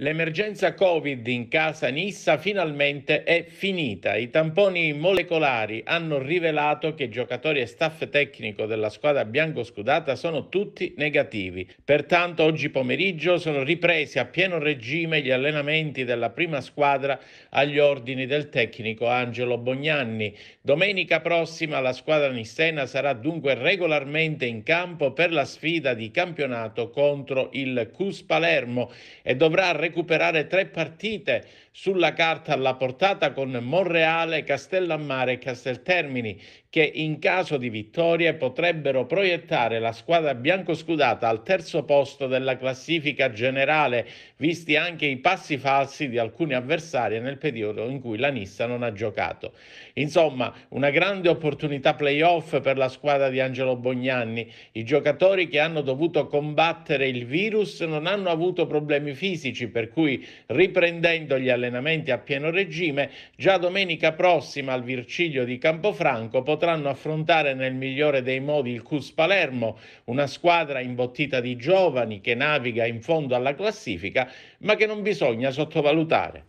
L'emergenza Covid in casa Nissa finalmente è finita. I tamponi molecolari hanno rivelato che giocatori e staff tecnico della squadra bianco-scudata sono tutti negativi. Pertanto oggi pomeriggio sono ripresi a pieno regime gli allenamenti della prima squadra agli ordini del tecnico Angelo Bognanni. Domenica prossima la squadra nissena sarà dunque regolarmente in campo per la sfida di campionato contro il Cus Palermo e dovrà recuperare tre partite sulla carta alla portata con Monreale, Castellammare e Casteltermini, che in caso di vittorie potrebbero proiettare la squadra biancoscudata al terzo posto della classifica generale, visti anche i passi falsi di alcuni avversari nel periodo in cui la Nissa non ha giocato. Insomma, una grande opportunità playoff per la squadra di Angelo Bognanni. I giocatori che hanno dovuto combattere il virus non hanno avuto problemi fisici per cui riprendendo gli allenamenti a pieno regime, già domenica prossima al Virgilio di Campofranco potranno affrontare nel migliore dei modi il Cus Palermo, una squadra imbottita di giovani che naviga in fondo alla classifica, ma che non bisogna sottovalutare.